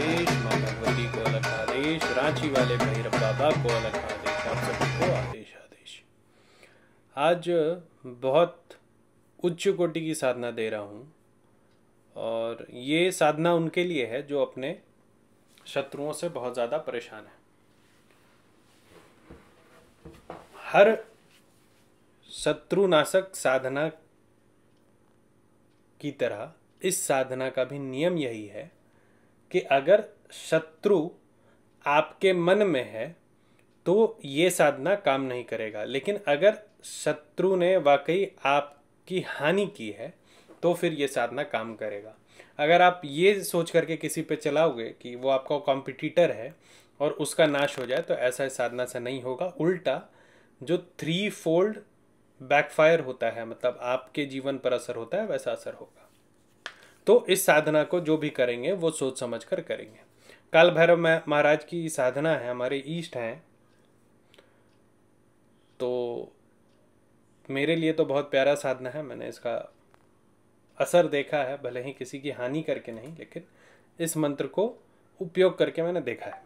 आदेश माँ भगवती को अलग आदेश रांची वाले भैरव बाबा को अलग आदेश आप सभी को आदेश आदेश आज बहुत उच्च कोटि की साधना दे रहा हूँ और ये साधना उनके लिए है जो अपने शत्रुओं से बहुत ज़्यादा परेशान है हर शत्रुनाशक साधना की तरह इस साधना का भी नियम यही है कि अगर शत्रु आपके मन में है तो ये साधना काम नहीं करेगा लेकिन अगर शत्रु ने वाकई आपकी हानि की है तो फिर ये साधना काम करेगा अगर आप ये सोच करके किसी पे चलाओगे कि वो आपका कॉम्पिटिटर है और उसका नाश हो जाए तो ऐसा साधना से नहीं होगा उल्टा जो थ्री फोल्ड बैकफायर होता है मतलब आपके जीवन पर असर होता है वैसा असर होगा तो इस साधना को जो भी करेंगे वो सोच समझ कर करेंगे काल भैरव महाराज की साधना है हमारे ईष्ट हैं तो मेरे लिए तो बहुत प्यारा साधना है मैंने इसका असर देखा है भले ही किसी की हानि करके नहीं लेकिन इस मंत्र को उपयोग करके मैंने देखा है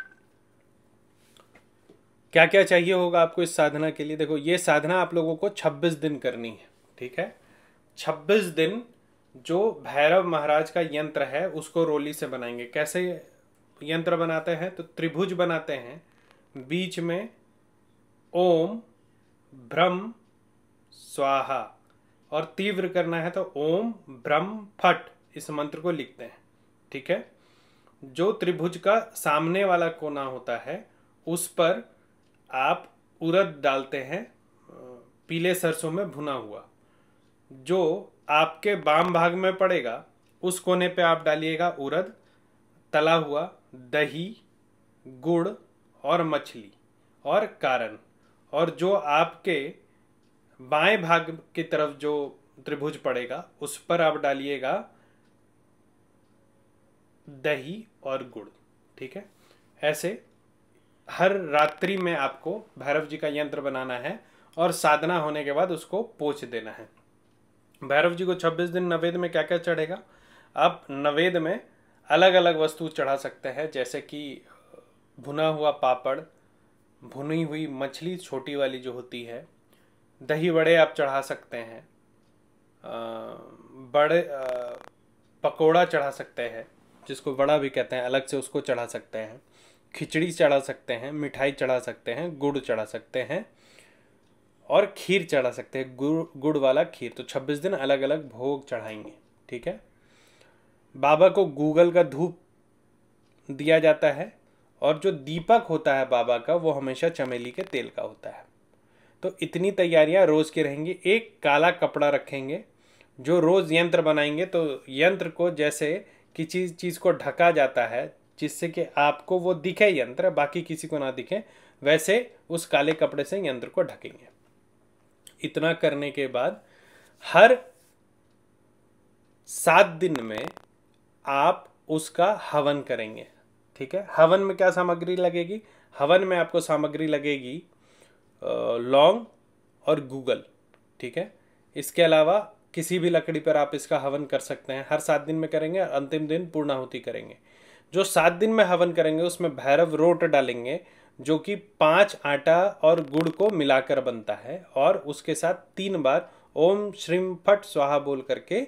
क्या क्या चाहिए होगा आपको इस साधना के लिए देखो ये साधना आप लोगों को 26 दिन करनी है ठीक है 26 दिन जो भैरव महाराज का यंत्र है उसको रोली से बनाएंगे कैसे यंत्र बनाते हैं तो त्रिभुज बनाते हैं बीच में ओम भ्रम स्वाहा और तीव्र करना है तो ओम भ्रम फट इस मंत्र को लिखते हैं ठीक है जो त्रिभुज का सामने वाला कोना होता है उस पर आप उरद डालते हैं पीले सरसों में भुना हुआ जो आपके बाम भाग में पड़ेगा उस कोने पे आप डालिएगा उरद तला हुआ दही गुड़ और मछली और कारण और जो आपके बाएं भाग की तरफ जो त्रिभुज पड़ेगा उस पर आप डालिएगा दही और गुड़ ठीक है ऐसे हर रात्रि में आपको भैरव जी का यंत्र बनाना है और साधना होने के बाद उसको पोच देना है भैरव जी को 26 दिन नवेद में क्या क्या चढ़ेगा आप नवेद में अलग अलग वस्तु चढ़ा सकते हैं जैसे कि भुना हुआ पापड़ भुनी हुई मछली छोटी वाली जो होती है दही बड़े आप चढ़ा सकते हैं बड़े पकोड़ा चढ़ा सकते हैं जिसको बड़ा भी कहते हैं अलग से उसको चढ़ा सकते हैं खिचड़ी चढ़ा सकते हैं मिठाई चढ़ा सकते हैं गुड़ चढ़ा सकते हैं और खीर चढ़ा सकते हैं गुड़ गुड़ वाला खीर तो 26 दिन अलग अलग भोग चढ़ाएंगे ठीक है बाबा को गूगल का धूप दिया जाता है और जो दीपक होता है बाबा का वो हमेशा चमेली के तेल का होता है तो इतनी तैयारियां रोज़ की रहेंगी एक काला कपड़ा रखेंगे जो रोज़ यंत्र बनाएंगे तो यंत्र को जैसे किसी चीज़ को ढका जाता है जिससे कि आपको वो दिखे यंत्र बाकी किसी को ना दिखे वैसे उस काले कपड़े से यंत्र को ढकेंगे इतना करने के बाद हर सात दिन में आप उसका हवन करेंगे ठीक है हवन में क्या सामग्री लगेगी हवन में आपको सामग्री लगेगी लौंग और गूगल ठीक है इसके अलावा किसी भी लकड़ी पर आप इसका हवन कर सकते हैं हर सात दिन में करेंगे और अंतिम दिन पूर्णाहुति करेंगे जो सात दिन में हवन करेंगे उसमें भैरव रोट डालेंगे जो कि पाँच आटा और गुड़ को मिलाकर बनता है और उसके साथ तीन बार ओम श्रीम फट स्वाहा बोल करके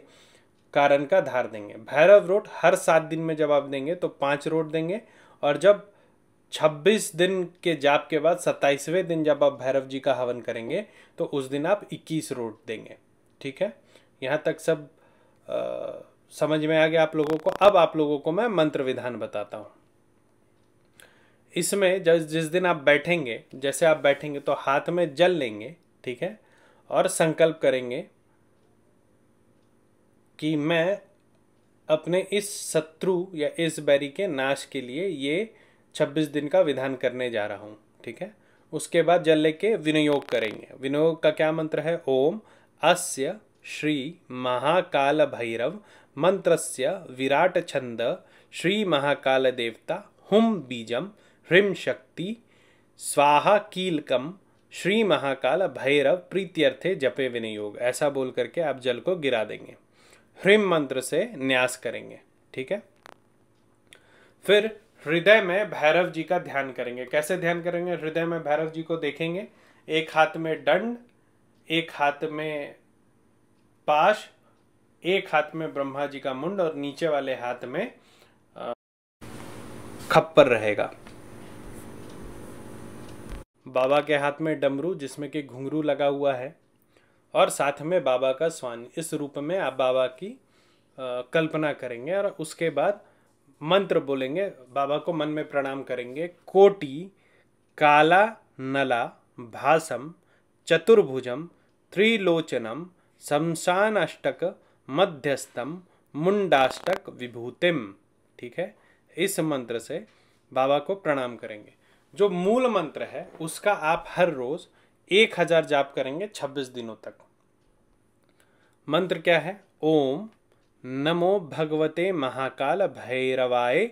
कारण का धार देंगे भैरव रोट हर सात दिन में जब आप देंगे तो पाँच रोट देंगे और जब छब्बीस दिन के जाप के बाद सत्ताईसवें दिन जब आप भैरव जी का हवन करेंगे तो उस दिन आप इक्कीस रोट देंगे ठीक है यहाँ तक सब आ, समझ में आ गया आप लोगों को अब आप लोगों को मैं मंत्र विधान बताता हूँ इसमें जिस जिस दिन आप बैठेंगे जैसे आप बैठेंगे तो हाथ में जल लेंगे ठीक है और संकल्प करेंगे कि मैं अपने इस शत्रु या इस बैरी के नाश के लिए ये 26 दिन का विधान करने जा रहा हूँ ठीक है उसके बाद जल लेके विनियोग करेंगे विनियोग का क्या मंत्र है ओम अस्य श्री महाकाल भैरव मंत्रस्य विराट छंद श्री महाकाल देवता हुम बीजम ह्रीं शक्ति स्वाहा कीलकम श्री महाकाल भैरव प्रीत्यर्थे जपे विनियोग ऐसा बोल करके आप जल को गिरा देंगे ह्रीम मंत्र से न्यास करेंगे ठीक है फिर हृदय में भैरव जी का ध्यान करेंगे कैसे ध्यान करेंगे हृदय में भैरव जी को देखेंगे एक हाथ में दंड एक हाथ में पाश एक हाथ में ब्रह्मा जी का मुंड और नीचे वाले हाथ में खप्पर रहेगा बाबा के हाथ में डमरू जिसमें कि घुंघरू लगा हुआ है और साथ में बाबा का स्वान इस रूप में आप बाबा की आ, कल्पना करेंगे और उसके बाद मंत्र बोलेंगे बाबा को मन में प्रणाम करेंगे कोटि काला नला भासम चतुर्भुजम त्रिलोचनम शमशानाष्टक मध्यस्थम मुंडाष्टक विभूतिम ठीक है इस मंत्र से बाबा को प्रणाम करेंगे जो मूल मंत्र है उसका आप हर रोज एक हजार जाप करेंगे छब्बीस दिनों तक मंत्र क्या है ओम नमो भगवते महाकाल भैरवाय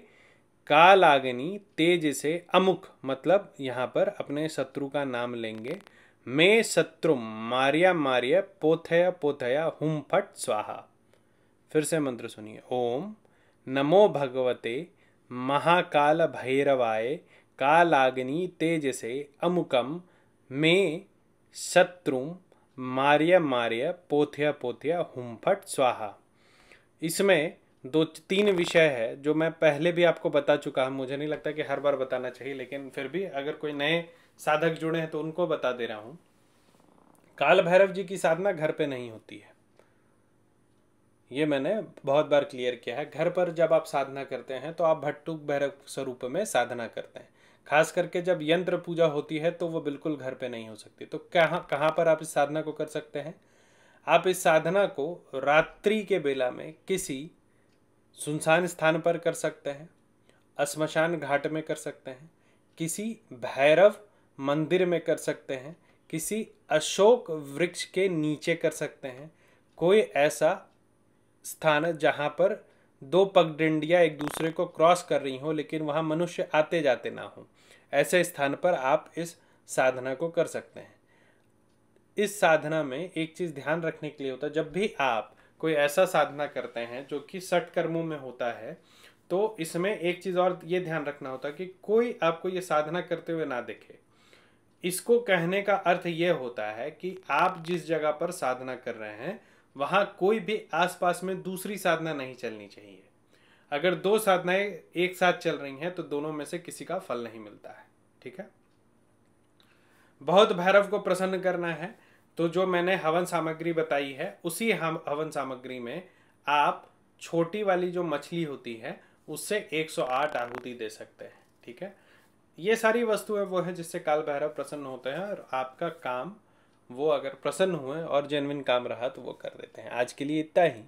कालाग्नि तेज से अमुख मतलब यहाँ पर अपने शत्रु का नाम लेंगे मे शत्रु मारिया मारिया पोथया पोथया हुम फट स्वाहा फिर से मंत्र सुनिए ओम नमो भगवते महाकाल भैरवाय कालाग्नि तेजसे अमुकम मे शत्रु मार्य मार्य पोथ्य पोथ्य हुम्फट स्वाहा इसमें दो तीन विषय है जो मैं पहले भी आपको बता चुका हूँ मुझे नहीं लगता कि हर बार बताना चाहिए लेकिन फिर भी अगर कोई नए साधक जुड़े हैं तो उनको बता दे रहा हूँ काल भैरव जी की साधना घर पे नहीं होती है ये मैंने बहुत बार क्लियर किया है घर पर जब आप साधना करते हैं तो आप भट्टुक भैरव स्वरूप में साधना करते हैं खास करके जब यंत्र पूजा होती है तो वो बिल्कुल घर पे नहीं हो सकती तो कहाँ कहाँ पर आप इस साधना को कर सकते हैं आप इस साधना को रात्रि के बेला में किसी सुनसान स्थान पर कर सकते हैं श्मशान घाट में कर सकते हैं किसी भैरव मंदिर में कर सकते हैं किसी अशोक वृक्ष के नीचे कर सकते हैं कोई ऐसा स्थान जहाँ पर दो पगडंडियाँ एक दूसरे को क्रॉस कर रही हों लेकिन वहाँ मनुष्य आते जाते ना हों ऐसे स्थान पर आप इस साधना को कर सकते हैं इस साधना में एक चीज़ ध्यान रखने के लिए होता है जब भी आप कोई ऐसा साधना करते हैं जो कि सट कर्मों में होता है तो इसमें एक चीज़ और ये ध्यान रखना होता है कि कोई आपको ये साधना करते हुए ना दिखे इसको कहने का अर्थ ये होता है कि आप जिस जगह पर साधना कर रहे हैं वहाँ कोई भी आसपास में दूसरी साधना नहीं चलनी चाहिए अगर दो साधनाएं एक साथ चल रही हैं तो दोनों में से किसी का फल नहीं मिलता है ठीक है बहुत भैरव को प्रसन्न करना है तो जो मैंने हवन सामग्री बताई है उसी हम हवन सामग्री में आप छोटी वाली जो मछली होती है उससे 108 आहुति दे सकते हैं ठीक है ये सारी वस्तुएं वो हैं जिससे काल भैरव प्रसन्न होते हैं और आपका काम वो अगर प्रसन्न हुए और जेनविन काम रहा तो वो कर देते हैं आज के लिए इतना ही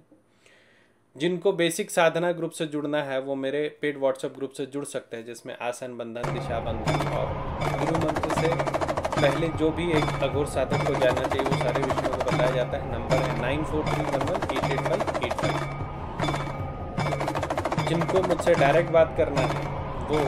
जिनको बेसिक साधना ग्रुप से जुड़ना है वो मेरे पेड व्हाट्सएप ग्रुप से जुड़ सकते हैं जिसमें आसन बंधन दिशा बंधन और गुरु मंत्र से पहले जो भी एक अघोर साधक को जानना चाहिए वो सारे विषयों को बताया जाता है नंबर है nine four three one one eight eight five eight five जिनको मुझसे डायरेक्ट बात करना है वो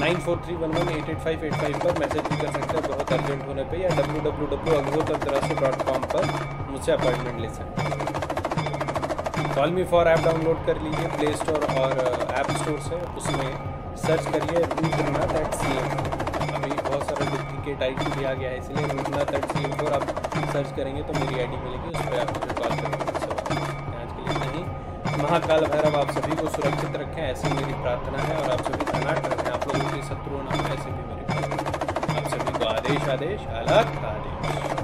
nine four three one one eight eight five eight five पर मैसेज भी कर सकते हैं बहुत अर्जेंट होने पे या डब्ल्यू डब्ल्यू डब्ल्यू अगवोत अंतर्राष्ट्रीय डॉट कॉम पर मुझसे अपॉइंटमेंट ले सकते हैं call me for app download कर लीजिए प्ले स्टोर और ऐप स्टोर से उसमें सर्च करिए रूटना दैट सी एम अभी बहुत सारा डुप्लीकेट आई डी भी आ गया है इसलिए रूटना दैट सी एम पर आप सर्च करेंगे तो मेरी आई डी मिलेगी उस पर आप मुझे कॉल करेंगे महाकाल भैरव आप सभी को सुरक्षित रखें ऐसी मेरी प्रार्थना है और आप सभी धनाट रखें शत्रु नाम ऐसे भी मेरे आप सभी को आदेश आदेश अलग आदेश